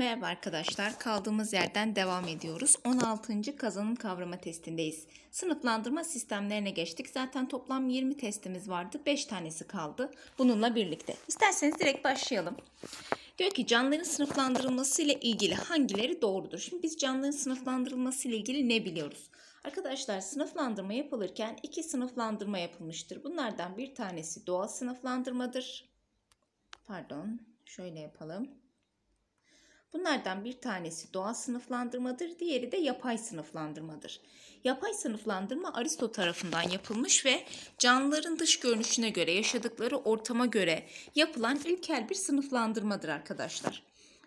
Merhaba arkadaşlar, kaldığımız yerden devam ediyoruz. 16. kazanım kavrama testindeyiz. Sınıflandırma sistemlerine geçtik. Zaten toplam 20 testimiz vardı. 5 tanesi kaldı bununla birlikte. İsterseniz direkt başlayalım. Diyor ki canlıların sınıflandırılması ile ilgili hangileri doğrudur? Şimdi biz canlıların sınıflandırılması ile ilgili ne biliyoruz? Arkadaşlar sınıflandırma yapılırken iki sınıflandırma yapılmıştır. Bunlardan bir tanesi doğal sınıflandırmadır. Pardon, şöyle yapalım. Bunlardan bir tanesi doğal sınıflandırmadır, diğeri de yapay sınıflandırmadır. Yapay sınıflandırma Aristo tarafından yapılmış ve canlıların dış görünüşüne göre, yaşadıkları ortama göre yapılan ilkel bir sınıflandırmadır arkadaşlar.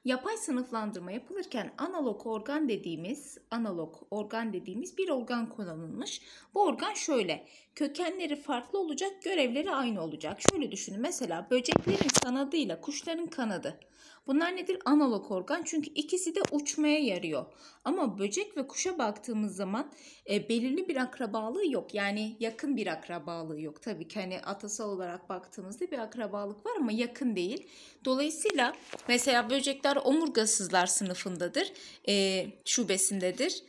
Yapay sınıflandırma yapılırken analog organ dediğimiz analog organ dediğimiz bir organ kullanılmış. Bu organ şöyle. Kökenleri farklı olacak, görevleri aynı olacak. Şöyle düşünün. Mesela böceklerin kanadıyla kuşların kanadı Bunlar nedir? Analog organ. Çünkü ikisi de uçmaya yarıyor. Ama böcek ve kuşa baktığımız zaman e, belirli bir akrabalığı yok. Yani yakın bir akrabalığı yok. Tabii ki hani atasal olarak baktığımızda bir akrabalık var ama yakın değil. Dolayısıyla mesela böcekler omurgasızlar sınıfındadır. E, şubesindedir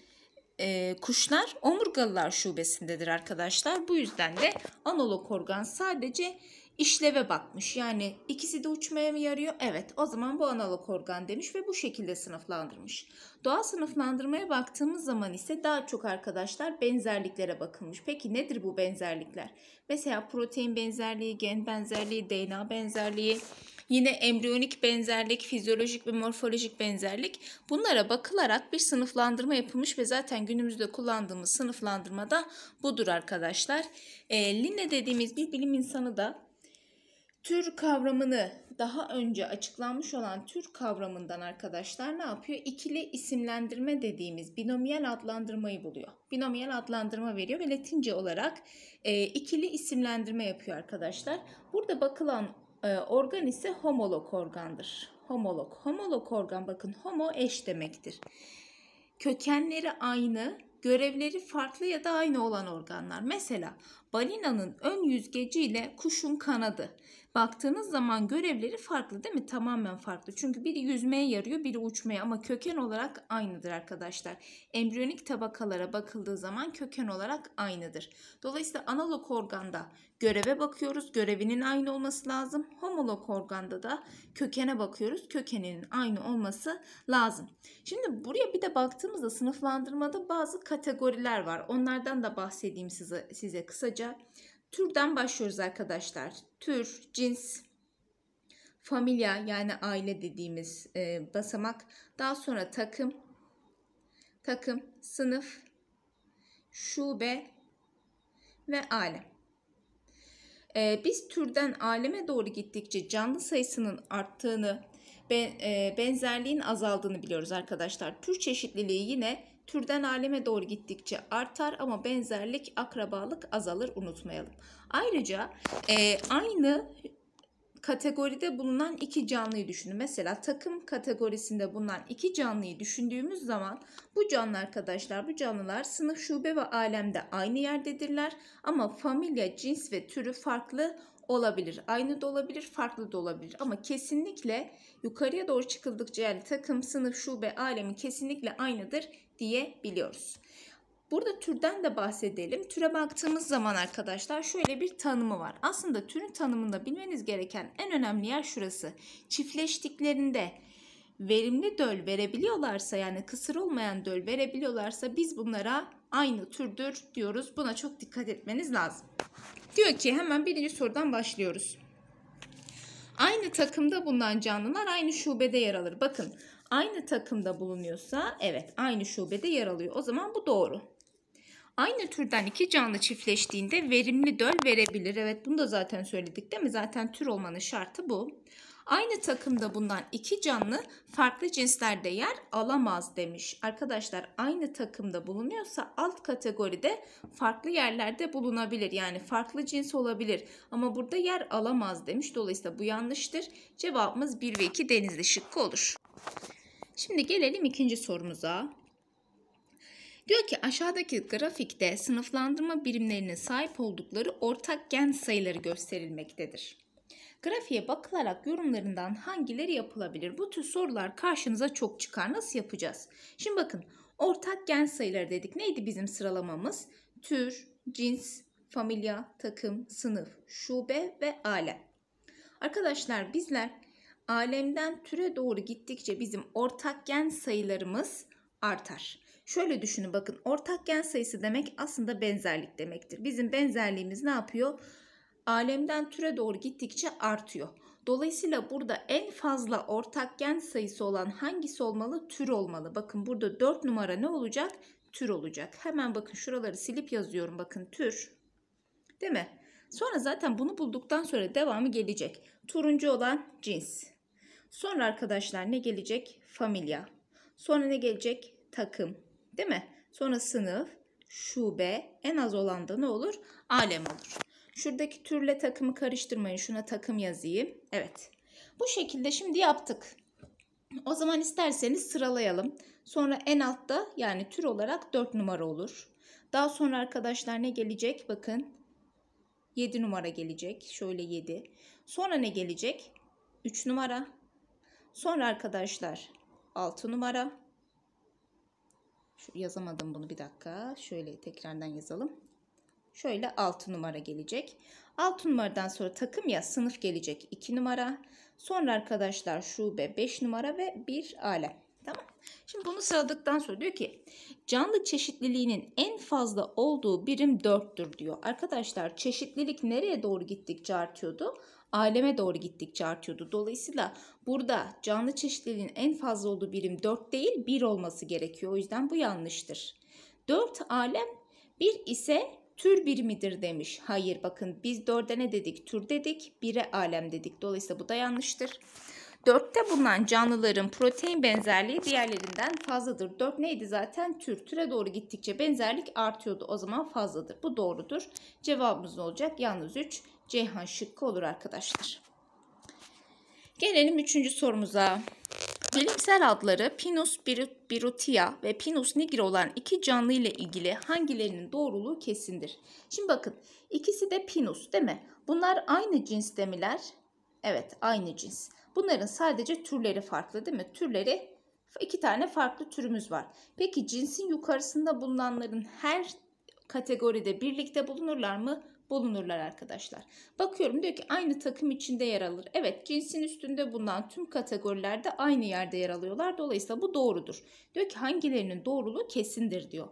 e, kuşlar omurgalılar şubesindedir arkadaşlar. Bu yüzden de analog organ sadece işleve bakmış. Yani ikisi de uçmaya mı yarıyor? Evet o zaman bu analog organ demiş ve bu şekilde sınıflandırmış. Doğal sınıflandırmaya baktığımız zaman ise daha çok arkadaşlar benzerliklere bakılmış. Peki nedir bu benzerlikler? Mesela protein benzerliği, gen benzerliği, DNA benzerliği, yine embriyonik benzerlik, fizyolojik ve morfolojik benzerlik. Bunlara bakılarak bir sınıflandırma yapılmış ve zaten günümüzde kullandığımız sınıflandırma da budur arkadaşlar. E, ee, Linne dediğimiz bir bilim insanı da tür kavramını daha önce açıklanmış olan tür kavramından arkadaşlar ne yapıyor? İkili isimlendirme dediğimiz binomiyel adlandırmayı buluyor. Binomiyel adlandırma veriyor ve Latince olarak e, ikili isimlendirme yapıyor arkadaşlar. Burada bakılan e, organ ise homolog organdır. Homolog. Homolog organ bakın homo eş demektir. Kökenleri aynı, görevleri farklı ya da aynı olan organlar. Mesela balinanın ön yüzgeci ile kuşun kanadı baktığınız zaman görevleri farklı değil mi? Tamamen farklı. Çünkü biri yüzmeye yarıyor, biri uçmaya ama köken olarak aynıdır arkadaşlar. Embriyonik tabakalara bakıldığı zaman köken olarak aynıdır. Dolayısıyla analog organda göreve bakıyoruz. Görevinin aynı olması lazım. Homolog organda da kökene bakıyoruz. Kökeninin aynı olması lazım. Şimdi buraya bir de baktığımızda sınıflandırmada bazı kategoriler var. Onlardan da bahsedeyim size, size kısaca. Türden başlıyoruz arkadaşlar. Tür, cins, familia yani aile dediğimiz e, basamak. Daha sonra takım, takım, sınıf, şube ve alem. E, biz türden aleme doğru gittikçe canlı sayısının arttığını ve e, benzerliğin azaldığını biliyoruz arkadaşlar. Tür çeşitliliği yine Türden aleme doğru gittikçe artar ama benzerlik, akrabalık azalır unutmayalım. Ayrıca e, aynı kategoride bulunan iki canlıyı düşünün. Mesela takım kategorisinde bulunan iki canlıyı düşündüğümüz zaman bu canlı arkadaşlar, bu canlılar sınıf, şube ve alemde aynı yerdedirler ama familya, cins ve türü farklı olabilir. Aynı da olabilir, farklı da olabilir. Ama kesinlikle yukarıya doğru çıkıldıkça yani takım, sınıf, şube, alemi kesinlikle aynıdır diyebiliyoruz. Burada türden de bahsedelim. Türe baktığımız zaman arkadaşlar şöyle bir tanımı var. Aslında türün tanımında bilmeniz gereken en önemli yer şurası. Çiftleştiklerinde verimli döl verebiliyorlarsa yani kısır olmayan döl verebiliyorlarsa biz bunlara aynı türdür diyoruz. Buna çok dikkat etmeniz lazım. Diyor ki hemen birinci sorudan başlıyoruz. Aynı takımda bulunan canlılar aynı şubede yer alır. Bakın aynı takımda bulunuyorsa evet aynı şubede yer alıyor. O zaman bu doğru. Aynı türden iki canlı çiftleştiğinde verimli döl verebilir. Evet bunu da zaten söyledik değil mi? Zaten tür olmanın şartı bu. Aynı takımda bulunan iki canlı farklı cinslerde yer alamaz demiş. Arkadaşlar aynı takımda bulunuyorsa alt kategoride farklı yerlerde bulunabilir. Yani farklı cins olabilir ama burada yer alamaz demiş. Dolayısıyla bu yanlıştır. Cevabımız 1 ve 2 denizli şıkkı olur. Şimdi gelelim ikinci sorumuza. Diyor ki aşağıdaki grafikte sınıflandırma birimlerinin sahip oldukları ortak gen sayıları gösterilmektedir. Grafiğe bakılarak yorumlarından hangileri yapılabilir? Bu tür sorular karşınıza çok çıkar. Nasıl yapacağız? Şimdi bakın ortak gen sayıları dedik. Neydi bizim sıralamamız? Tür, cins, familya, takım, sınıf, şube ve alem. Arkadaşlar bizler alemden türe doğru gittikçe bizim ortak gen sayılarımız artar. Şöyle düşünün bakın ortak gen sayısı demek aslında benzerlik demektir. Bizim benzerliğimiz ne yapıyor? alemden türe doğru gittikçe artıyor. Dolayısıyla burada en fazla ortak gen sayısı olan hangisi olmalı? Tür olmalı. Bakın burada 4 numara ne olacak? Tür olacak. Hemen bakın şuraları silip yazıyorum. Bakın tür. Değil mi? Sonra zaten bunu bulduktan sonra devamı gelecek. Turuncu olan cins. Sonra arkadaşlar ne gelecek? Familya. Sonra ne gelecek? Takım. Değil mi? Sonra sınıf, şube, en az olan da ne olur? Alem olur. Şuradaki türle takımı karıştırmayın. Şuna takım yazayım. Evet. Bu şekilde şimdi yaptık. O zaman isterseniz sıralayalım. Sonra en altta yani tür olarak 4 numara olur. Daha sonra arkadaşlar ne gelecek? Bakın 7 numara gelecek. Şöyle 7. Sonra ne gelecek? 3 numara. Sonra arkadaşlar 6 numara. Şu, yazamadım bunu bir dakika. Şöyle tekrardan yazalım. Şöyle 6 numara gelecek. 6 numaradan sonra takım ya sınıf gelecek 2 numara. Sonra arkadaşlar şube 5 numara ve 1 alem. Tamam. Şimdi bunu sıraladıktan sonra diyor ki canlı çeşitliliğinin en fazla olduğu birim 4'tür diyor. Arkadaşlar çeşitlilik nereye doğru gittikçe artıyordu? Aleme doğru gittikçe artıyordu. Dolayısıyla burada canlı çeşitliliğin en fazla olduğu birim 4 değil 1 olması gerekiyor. O yüzden bu yanlıştır. 4 alem 1 ise tür bir midir demiş. Hayır bakın biz dörde ne dedik? Tür dedik, bire alem dedik. Dolayısıyla bu da yanlıştır. Dörtte bulunan canlıların protein benzerliği diğerlerinden fazladır. Dört neydi zaten? Tür. Türe doğru gittikçe benzerlik artıyordu. O zaman fazladır. Bu doğrudur. Cevabımız ne olacak? Yalnız üç. Ceyhan şıkkı olur arkadaşlar. Gelelim üçüncü sorumuza. Bilimsel adları Pinus birutia ve Pinus nigra olan iki canlı ile ilgili hangilerinin doğruluğu kesindir? Şimdi bakın ikisi de Pinus değil mi? Bunlar aynı cins demiler. Evet aynı cins. Bunların sadece türleri farklı değil mi? Türleri iki tane farklı türümüz var. Peki cinsin yukarısında bulunanların her kategoride birlikte bulunurlar mı? Bulunurlar arkadaşlar. Bakıyorum diyor ki aynı takım içinde yer alır. Evet cinsin üstünde bulunan tüm kategorilerde aynı yerde yer alıyorlar. Dolayısıyla bu doğrudur. Diyor ki hangilerinin doğruluğu kesindir diyor.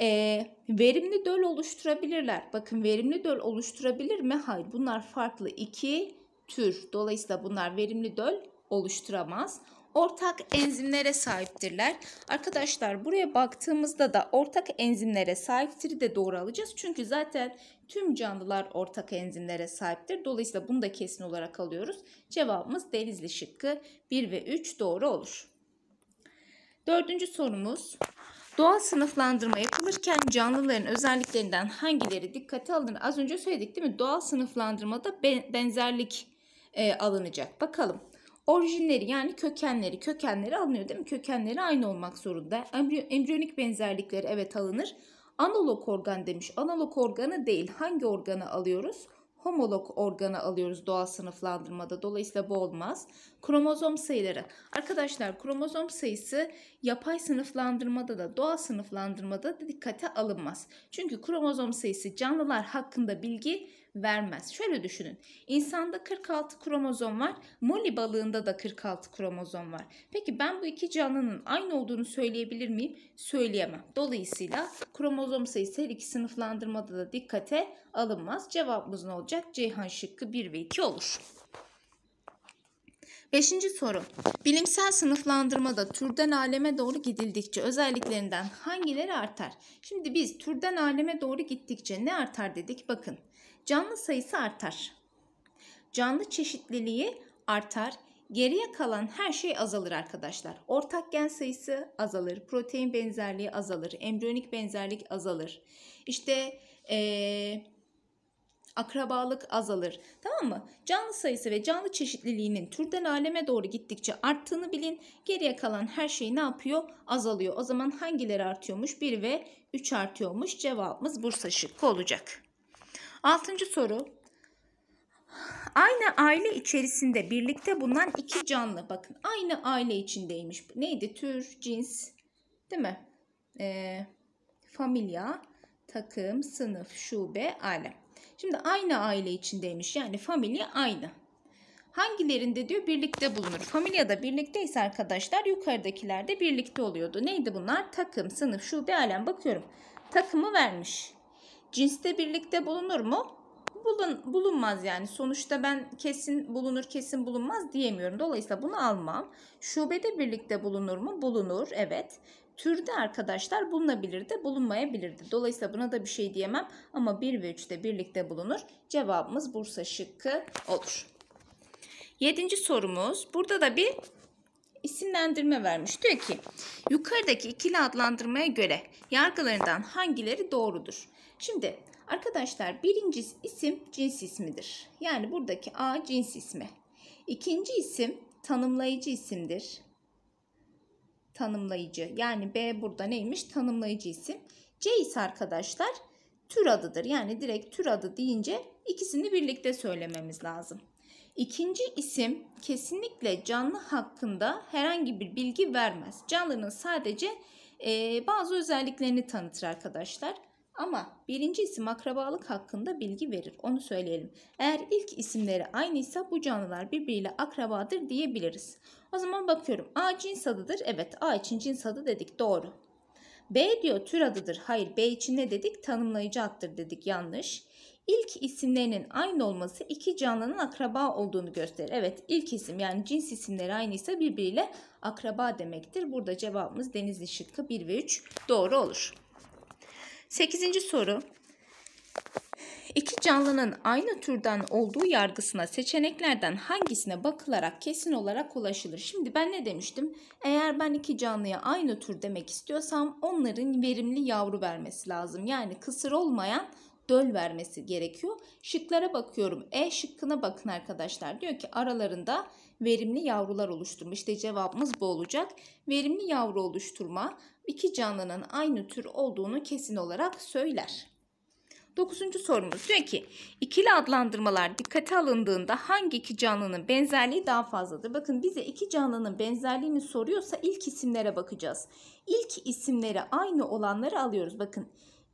E, verimli döl oluşturabilirler. Bakın verimli döl oluşturabilir mi? Hayır bunlar farklı iki tür. Dolayısıyla bunlar verimli döl oluşturamaz ortak enzimlere sahiptirler. Arkadaşlar buraya baktığımızda da ortak enzimlere sahiptir de doğru alacağız. Çünkü zaten tüm canlılar ortak enzimlere sahiptir. Dolayısıyla bunu da kesin olarak alıyoruz. Cevabımız denizli şıkkı 1 ve 3 doğru olur. Dördüncü sorumuz. Doğal sınıflandırma yapılırken canlıların özelliklerinden hangileri dikkate alınır? Az önce söyledik değil mi? Doğal sınıflandırmada benzerlik e, alınacak. Bakalım. Orijinleri yani kökenleri, kökenleri alınıyor değil mi? Kökenleri aynı olmak zorunda. Embriyonik benzerlikleri evet alınır. Analog organ demiş. Analog organı değil. Hangi organı alıyoruz? homolog organı alıyoruz doğal sınıflandırmada. Dolayısıyla bu olmaz. Kromozom sayıları. Arkadaşlar kromozom sayısı yapay sınıflandırmada da doğal sınıflandırmada da dikkate alınmaz. Çünkü kromozom sayısı canlılar hakkında bilgi vermez. Şöyle düşünün. İnsanda 46 kromozom var. Moli balığında da 46 kromozom var. Peki ben bu iki canlının aynı olduğunu söyleyebilir miyim? Söyleyemem. Dolayısıyla kromozom sayısı her iki sınıflandırmada da dikkate alınmaz. Cevabımız ne olacak? Ceyhan şıkkı 1 ve 2 olur. Beşinci soru. Bilimsel sınıflandırmada türden aleme doğru gidildikçe özelliklerinden hangileri artar? Şimdi biz türden aleme doğru gittikçe ne artar dedik? Bakın canlı sayısı artar. Canlı çeşitliliği artar. Geriye kalan her şey azalır arkadaşlar. Ortak gen sayısı azalır, protein benzerliği azalır, embriyonik benzerlik azalır. İşte ee, akrabalık azalır. Tamam mı? Canlı sayısı ve canlı çeşitliliğinin türden aleme doğru gittikçe arttığını bilin. Geriye kalan her şey ne yapıyor? Azalıyor. O zaman hangileri artıyormuş? 1 ve 3 artıyormuş. Cevabımız Bursa şıkkı olacak. Altıncı soru. Aynı aile içerisinde birlikte bulunan iki canlı. Bakın aynı aile içindeymiş. Neydi? Tür, cins değil mi? Ee, familya, takım, sınıf, şube, aile. Şimdi aynı aile içindeymiş. Yani familya aynı. Hangilerinde diyor birlikte bulunur. Familyada birlikteyse arkadaşlar yukarıdakiler de birlikte oluyordu. Neydi bunlar? Takım, sınıf, şube, alem. Bakıyorum. Takımı vermiş. Cinste birlikte bulunur mu? Bulun, bulunmaz yani. Sonuçta ben kesin bulunur kesin bulunmaz diyemiyorum. Dolayısıyla bunu almam. Şubede birlikte bulunur mu? Bulunur evet. Türde arkadaşlar bulunabilir de bulunmayabilirdi. Dolayısıyla buna da bir şey diyemem ama 1 ve 3 birlikte bulunur. Cevabımız Bursa şıkkı olur. Yedinci sorumuz. Burada da bir isimlendirme vermiş. Diyor ki yukarıdaki ikili adlandırmaya göre yargılarından hangileri doğrudur? Şimdi arkadaşlar birinci isim cins ismidir. Yani buradaki A cins ismi. İkinci isim tanımlayıcı isimdir. Tanımlayıcı yani B burada neymiş tanımlayıcı isim. C ise arkadaşlar tür adıdır. Yani direkt tür adı deyince ikisini birlikte söylememiz lazım. İkinci isim kesinlikle canlı hakkında herhangi bir bilgi vermez. Canlının sadece e, bazı özelliklerini tanıtır arkadaşlar. Ama birinci isim akrabalık hakkında bilgi verir. Onu söyleyelim. Eğer ilk isimleri aynıysa bu canlılar birbiriyle akrabadır diyebiliriz. O zaman bakıyorum. A cins adıdır. Evet A için cins adı dedik. Doğru. B diyor tür adıdır. Hayır B için ne dedik? Tanımlayıcı attır dedik. Yanlış. İlk isimlerinin aynı olması iki canlının akraba olduğunu gösterir. Evet ilk isim yani cins isimleri aynıysa birbiriyle akraba demektir. Burada cevabımız denizli şıkkı 1 ve 3 doğru olur. Sekizinci soru. İki canlının aynı türden olduğu yargısına seçeneklerden hangisine bakılarak kesin olarak ulaşılır? Şimdi ben ne demiştim? Eğer ben iki canlıya aynı tür demek istiyorsam onların verimli yavru vermesi lazım. Yani kısır olmayan döl vermesi gerekiyor. Şıklara bakıyorum. E şıkkına bakın arkadaşlar. Diyor ki aralarında verimli yavrular oluşturma. İşte cevabımız bu olacak. Verimli yavru oluşturma iki canlının aynı tür olduğunu kesin olarak söyler. Dokuzuncu sorumuz diyor ki ikili adlandırmalar dikkate alındığında hangi iki canlının benzerliği daha fazladır? Bakın bize iki canlının benzerliğini soruyorsa ilk isimlere bakacağız. İlk isimleri aynı olanları alıyoruz. Bakın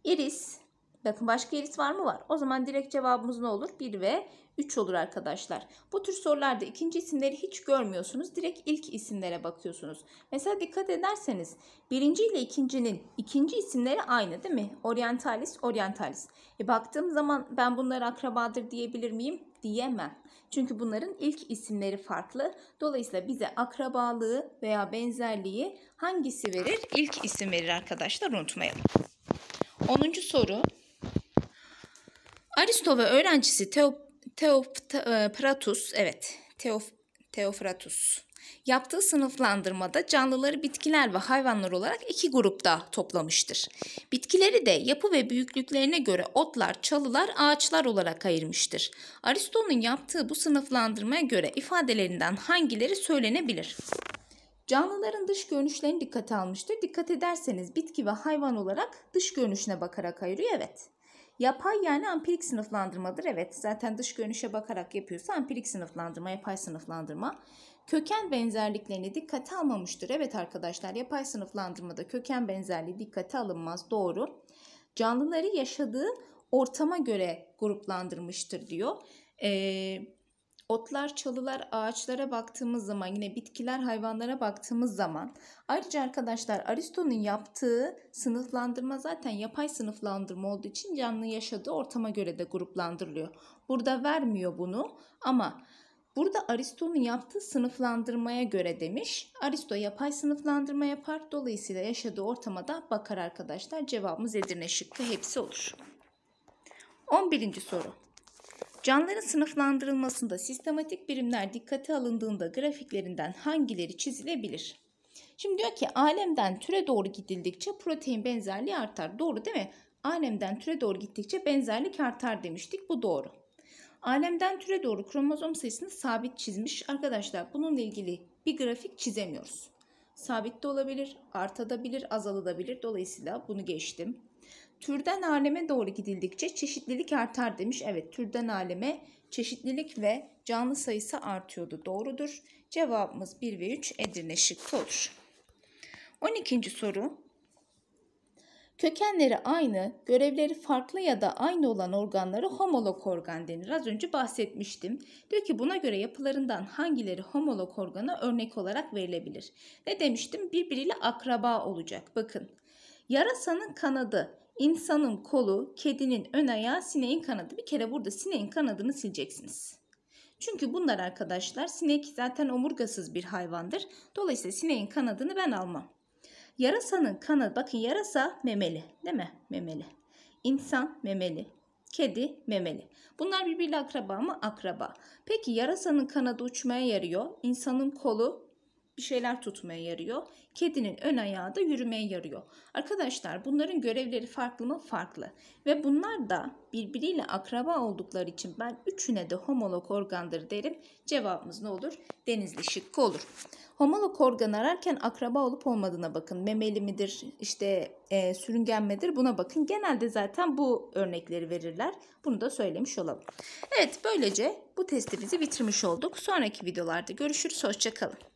Iris, Bakın başka elit var mı? Var. O zaman direkt cevabımız ne olur? 1 ve 3 olur arkadaşlar. Bu tür sorularda ikinci isimleri hiç görmüyorsunuz. Direkt ilk isimlere bakıyorsunuz. Mesela dikkat ederseniz birinci ile ikincinin ikinci isimleri aynı değil mi? Orientalis, Orientalis. E baktığım zaman ben bunları akrabadır diyebilir miyim? Diyemem. Çünkü bunların ilk isimleri farklı. Dolayısıyla bize akrabalığı veya benzerliği hangisi verir? İlk isim verir arkadaşlar unutmayalım. 10. soru Aristo ve öğrencisi Teo, Teofratus, e, evet Teof, Teofratus yaptığı sınıflandırmada canlıları bitkiler ve hayvanlar olarak iki grupta toplamıştır. Bitkileri de yapı ve büyüklüklerine göre otlar, çalılar, ağaçlar olarak ayırmıştır. Aristo'nun yaptığı bu sınıflandırmaya göre ifadelerinden hangileri söylenebilir? Canlıların dış görünüşlerini dikkate almıştır. Dikkat ederseniz bitki ve hayvan olarak dış görünüşüne bakarak ayırıyor. Evet. Yapay yani ampirik sınıflandırmadır. Evet zaten dış görünüşe bakarak yapıyorsa ampirik sınıflandırma, yapay sınıflandırma. Köken benzerliklerini dikkate almamıştır. Evet arkadaşlar yapay sınıflandırmada köken benzerliği dikkate alınmaz. Doğru. Canlıları yaşadığı ortama göre gruplandırmıştır diyor. Ee, otlar, çalılar, ağaçlara baktığımız zaman yine bitkiler, hayvanlara baktığımız zaman ayrıca arkadaşlar Aristo'nun yaptığı sınıflandırma zaten yapay sınıflandırma olduğu için canlı yaşadığı ortama göre de gruplandırılıyor. Burada vermiyor bunu ama Burada Aristo'nun yaptığı sınıflandırmaya göre demiş. Aristo yapay sınıflandırma yapar. Dolayısıyla yaşadığı ortama da bakar arkadaşlar. Cevabımız Edirne şıkkı hepsi olur. 11. soru. Canlıların sınıflandırılmasında sistematik birimler dikkate alındığında grafiklerinden hangileri çizilebilir? Şimdi diyor ki alemden türe doğru gidildikçe protein benzerliği artar. Doğru değil mi? Alemden türe doğru gittikçe benzerlik artar demiştik. Bu doğru. Alemden türe doğru kromozom sayısını sabit çizmiş. Arkadaşlar bununla ilgili bir grafik çizemiyoruz. Sabit de olabilir, artabilir, azalabilir. Dolayısıyla bunu geçtim. Türden aleme doğru gidildikçe çeşitlilik artar demiş. Evet türden aleme çeşitlilik ve canlı sayısı artıyordu. Doğrudur. Cevabımız 1 ve 3 Edirne şıkkı olur. 12. soru. Kökenleri aynı, görevleri farklı ya da aynı olan organları homolog organ denir. Az önce bahsetmiştim. Diyor ki buna göre yapılarından hangileri homolog organa örnek olarak verilebilir? Ne demiştim? Birbiriyle akraba olacak. Bakın. Yarasanın kanadı insanın kolu, kedinin ön ayağı, sineğin kanadı. Bir kere burada sineğin kanadını sileceksiniz. Çünkü bunlar arkadaşlar sinek zaten omurgasız bir hayvandır. Dolayısıyla sineğin kanadını ben almam. Yarasanın kanadı bakın yarasa memeli değil mi? Memeli. İnsan memeli. Kedi memeli. Bunlar birbiriyle akraba mı? Akraba. Peki yarasanın kanadı uçmaya yarıyor. İnsanın kolu bir şeyler tutmaya yarıyor. Kedinin ön ayağı da yürümeye yarıyor. Arkadaşlar bunların görevleri farklı mı? Farklı. Ve bunlar da birbiriyle akraba oldukları için ben üçüne de homolog organdır derim. Cevabımız ne olur? Denizli şıkkı olur. Homolog organ ararken akraba olup olmadığına bakın. Memeli midir, işte e, sürüngen midir buna bakın. Genelde zaten bu örnekleri verirler. Bunu da söylemiş olalım. Evet böylece bu testimizi bitirmiş olduk. Sonraki videolarda görüşürüz. Hoşçakalın.